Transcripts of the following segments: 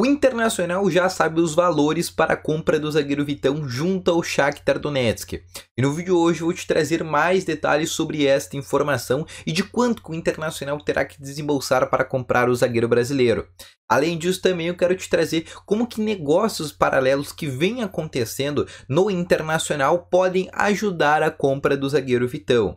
O Internacional já sabe os valores para a compra do zagueiro Vitão junto ao Shakhtar Donetsk. E no vídeo hoje vou te trazer mais detalhes sobre esta informação e de quanto o Internacional terá que desembolsar para comprar o zagueiro brasileiro. Além disso também eu quero te trazer como que negócios paralelos que vêm acontecendo no Internacional podem ajudar a compra do zagueiro Vitão.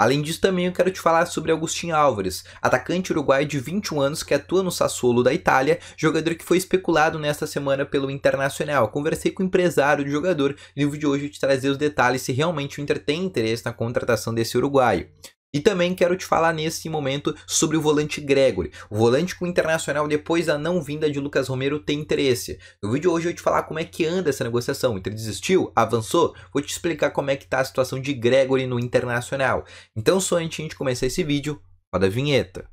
Além disso, também eu quero te falar sobre Agustin Álvares, atacante uruguaio de 21 anos que atua no Sassuolo da Itália, jogador que foi especulado nesta semana pelo Internacional. Conversei com o empresário do jogador e no vídeo de hoje eu te trazer os detalhes se realmente o Inter tem interesse na contratação desse uruguaio. E também quero te falar nesse momento sobre o volante Gregory. O volante com o Internacional, depois da não vinda de Lucas Romero, tem interesse. No vídeo hoje eu vou te falar como é que anda essa negociação. O Inter desistiu? Avançou? Vou te explicar como é que está a situação de Gregory no Internacional. Então, só antes de começar esse vídeo, roda a vinheta.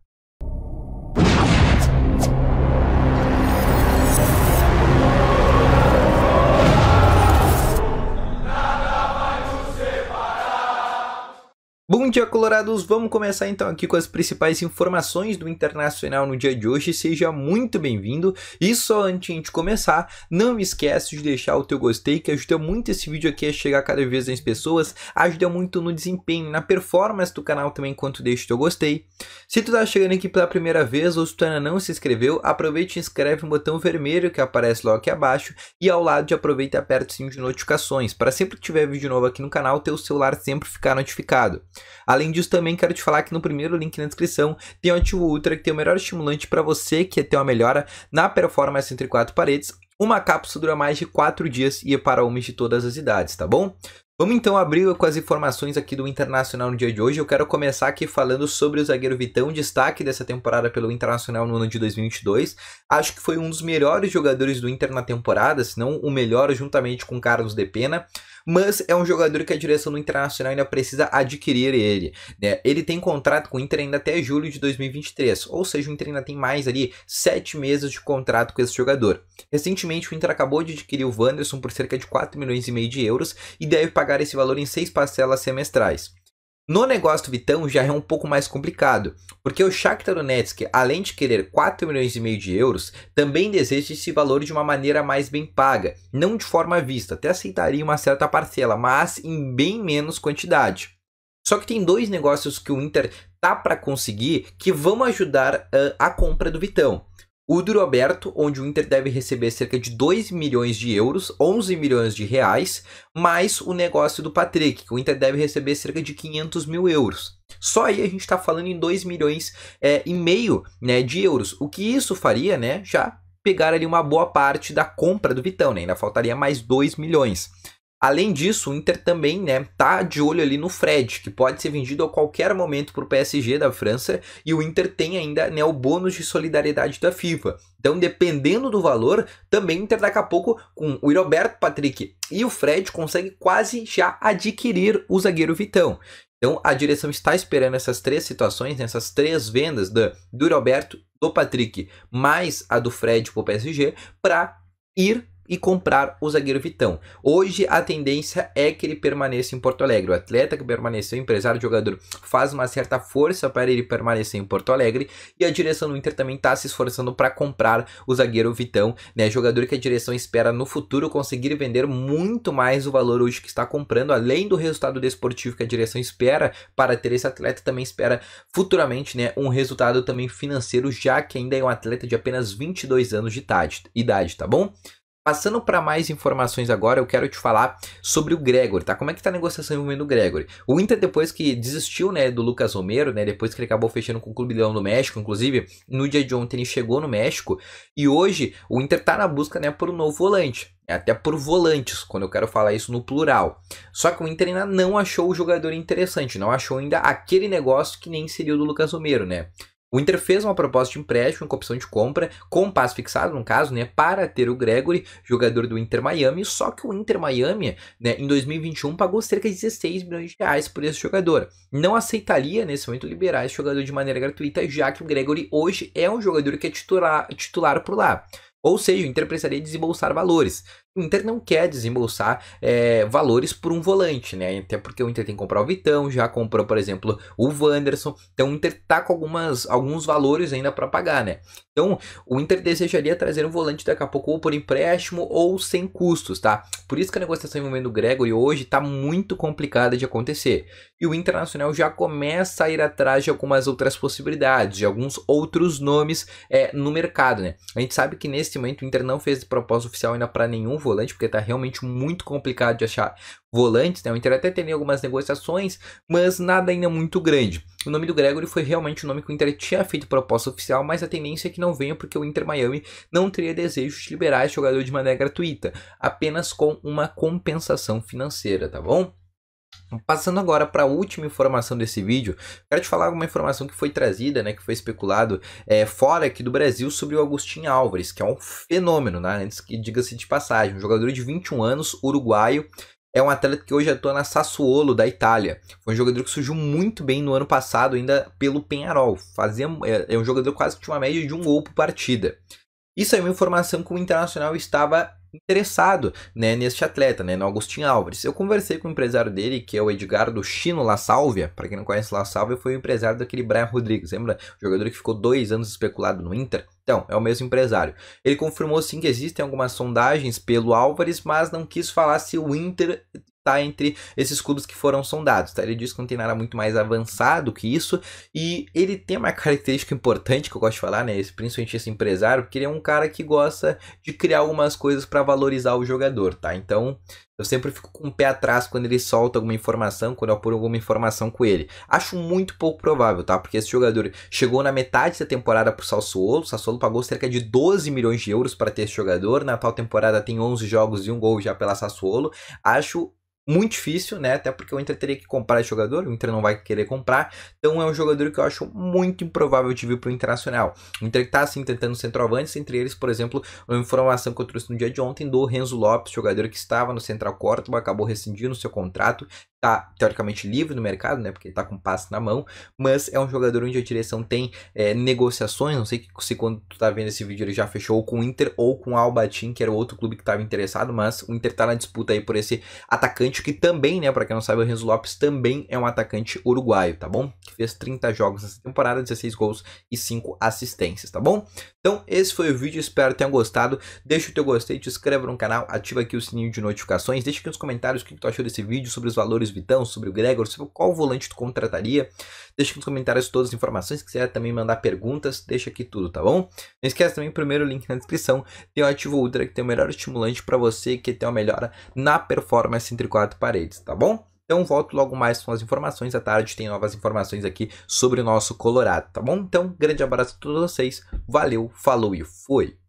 dia, colorados! Vamos começar então aqui com as principais informações do Internacional no dia de hoje. Seja muito bem-vindo! E só antes de começar, não esquece de deixar o teu gostei, que ajuda muito esse vídeo aqui a chegar cada vez mais pessoas, ajuda muito no desempenho, na performance do canal também, enquanto deixa o teu gostei. Se tu tá chegando aqui pela primeira vez ou se tu ainda não se inscreveu, aproveita e inscreve no botão vermelho que aparece logo aqui abaixo e ao lado de aproveita e aperta o sininho de notificações, para sempre que tiver vídeo novo aqui no canal, teu celular sempre ficar notificado. Além disso, também quero te falar que no primeiro link na descrição tem o Ativo Ultra, que tem o melhor estimulante para você que quer é ter uma melhora na performance entre quatro paredes. Uma cápsula dura mais de 4 dias e é para homens de todas as idades, tá bom? Vamos então abrir com as informações aqui do Internacional no dia de hoje. Eu quero começar aqui falando sobre o zagueiro Vitão, destaque dessa temporada pelo Internacional no ano de 2022. Acho que foi um dos melhores jogadores do Inter na temporada, se não o melhor juntamente com Carlos Depena. Pena mas é um jogador que a direção do Internacional ainda precisa adquirir ele. Né? Ele tem contrato com o Inter ainda até julho de 2023, ou seja, o Inter ainda tem mais ali sete meses de contrato com esse jogador. Recentemente, o Inter acabou de adquirir o Wanderson por cerca de 4 milhões e meio de euros e deve pagar esse valor em seis parcelas semestrais. No negócio do Vitão já é um pouco mais complicado, porque o Shakhtar Donetsk, além de querer 4 milhões e meio de euros, também deseja esse valor de uma maneira mais bem paga, não de forma vista, até aceitaria uma certa parcela, mas em bem menos quantidade. Só que tem dois negócios que o Inter tá para conseguir que vão ajudar a compra do Vitão. O Duro Aberto, onde o Inter deve receber cerca de 2 milhões de euros, 11 milhões de reais, mais o negócio do Patrick, que o Inter deve receber cerca de 500 mil euros. Só aí a gente está falando em 2 milhões é, e meio né, de euros. O que isso faria, né? Já pegar ali uma boa parte da compra do Vitão, né? Ainda faltaria mais 2 milhões. Além disso, o Inter também, né, tá de olho ali no Fred, que pode ser vendido a qualquer momento para o PSG da França, e o Inter tem ainda, né, o bônus de solidariedade da FIFA. Então, dependendo do valor, também o Inter daqui a pouco com o Roberto Patrick e o Fred consegue quase já adquirir o zagueiro Vitão. Então, a direção está esperando essas três situações, né, essas três vendas do, do Roberto, do Patrick, mais a do Fred para o PSG, para ir e comprar o zagueiro Vitão. Hoje a tendência é que ele permaneça em Porto Alegre. O atleta que permaneceu, empresário, jogador, faz uma certa força para ele permanecer em Porto Alegre e a direção do Inter também está se esforçando para comprar o zagueiro Vitão, né? Jogador que a direção espera no futuro conseguir vender muito mais o valor hoje que está comprando, além do resultado desportivo que a direção espera para ter esse atleta, também espera futuramente, né, um resultado também financeiro, já que ainda é um atleta de apenas 22 anos de idade, tá bom? Passando para mais informações agora, eu quero te falar sobre o Gregory, tá? Como é que tá a negociação envolvendo o Gregory? O Inter, depois que desistiu, né, do Lucas Romero, né, depois que ele acabou fechando com o Clube Leão no México, inclusive, no dia de ontem ele chegou no México, e hoje o Inter tá na busca, né, por um novo volante. Até por volantes, quando eu quero falar isso no plural. Só que o Inter ainda não achou o jogador interessante, não achou ainda aquele negócio que nem seria o do Lucas Romero, né? O Inter fez uma proposta de empréstimo com opção de compra, com passo fixado, no caso, né, para ter o Gregory, jogador do Inter Miami, só que o Inter Miami, né, em 2021 pagou cerca de 16 milhões de reais por esse jogador. Não aceitaria nesse momento liberar esse jogador de maneira gratuita, já que o Gregory hoje é um jogador que é titular, titular por lá. Ou seja, o Inter precisaria desembolsar valores o Inter não quer desembolsar é, valores por um volante, né? Até porque o Inter tem que comprar o Vitão, já comprou, por exemplo, o Wanderson. Então o Inter tá com algumas, alguns valores ainda para pagar, né? Então o Inter desejaria trazer um volante daqui a pouco ou por empréstimo ou sem custos, tá? Por isso que a negociação envolvendo o Gregory hoje tá muito complicada de acontecer. E o Internacional já começa a ir atrás de algumas outras possibilidades, de alguns outros nomes é, no mercado, né? A gente sabe que nesse momento o Inter não fez proposta oficial ainda para nenhum volante, porque tá realmente muito complicado de achar volantes, né? O Inter até teve algumas negociações, mas nada ainda muito grande. O nome do Gregory foi realmente o nome que o Inter tinha feito proposta oficial, mas a tendência é que não venha porque o Inter Miami não teria desejo de liberar esse jogador de maneira gratuita, apenas com uma compensação financeira, tá bom? Passando agora para a última informação desse vídeo, quero te falar uma informação que foi trazida, né, que foi especulado é, fora aqui do Brasil sobre o Agostinho Álvares, que é um fenômeno, né, antes que diga-se de passagem, um jogador de 21 anos, uruguaio, é um atleta que hoje atua na Sassuolo, da Itália. Foi um jogador que surgiu muito bem no ano passado, ainda pelo Penharol. Fazia, eh, é, um jogador quase que tinha uma média de um gol por partida. Isso é uma informação que o Internacional estava interessado né, neste atleta, né, no Agostinho Álvares. Eu conversei com o empresário dele, que é o Edgardo Chino La Sálvia. Para quem não conhece La Sálvia, foi o empresário daquele Brian Rodrigues, lembra? O jogador que ficou dois anos especulado no Inter. Então, é o mesmo empresário. Ele confirmou sim que existem algumas sondagens pelo Álvares, mas não quis falar se o Inter tá entre esses clubes que foram sondados. Tá? Ele diz que não tem nada muito mais avançado que isso. E ele tem uma característica importante que eu gosto de falar, né? Esse, principalmente esse empresário, porque ele é um cara que gosta de criar algumas coisas para valorizar o jogador, tá? Então, eu sempre fico com o pé atrás quando ele solta alguma informação, quando eu apuro alguma informação com ele. Acho muito pouco provável, tá? Porque esse jogador chegou na metade da temporada pro Sassuolo. O Sassuolo pagou cerca de 12 milhões de euros para ter esse jogador. Na atual temporada tem 11 jogos e um gol já pela Sassuolo. Acho muito difícil, né? Até porque o Inter teria que comprar esse jogador, o Inter não vai querer comprar. Então é um jogador que eu acho muito improvável de vir para o Internacional. O Inter está assim tentando centroavantes, entre eles, por exemplo, uma informação que eu trouxe no dia de ontem do Renzo Lopes, jogador que estava no Central Córdoba, acabou rescindindo seu contrato, tá teoricamente livre no mercado, né? Porque ele tá com passe na mão, mas é um jogador onde a direção tem é, negociações. Não sei se quando tu tá vendo esse vídeo ele já fechou com o Inter ou com o Albatin, que era outro clube que estava interessado, mas o Inter tá na disputa aí por esse atacante que também, né? Para quem não sabe, o Renzo Lopes também é um atacante uruguaio, tá bom? Que fez 30 jogos nessa temporada, 16 gols e 5 assistências, tá bom? Então, esse foi o vídeo, espero que tenham gostado. Deixa o teu gostei, te inscreva no canal, ativa aqui o sininho de notificações, deixa aqui nos comentários o que tu achou desse vídeo sobre os valores Vitão, sobre o Gregor, sobre qual volante tu contrataria. Deixa aqui nos comentários todas as informações. Se quiser também mandar perguntas, deixa aqui tudo, tá bom? Não esquece também o primeiro link na descrição. Tem o Ativo Ultra que tem o melhor estimulante para você que tem uma melhora na performance entre quatro paredes, tá bom? Então volto logo mais com as informações à tarde, tem novas informações aqui sobre o nosso Colorado, tá bom? Então, grande abraço a todos vocês, valeu, falou e fui!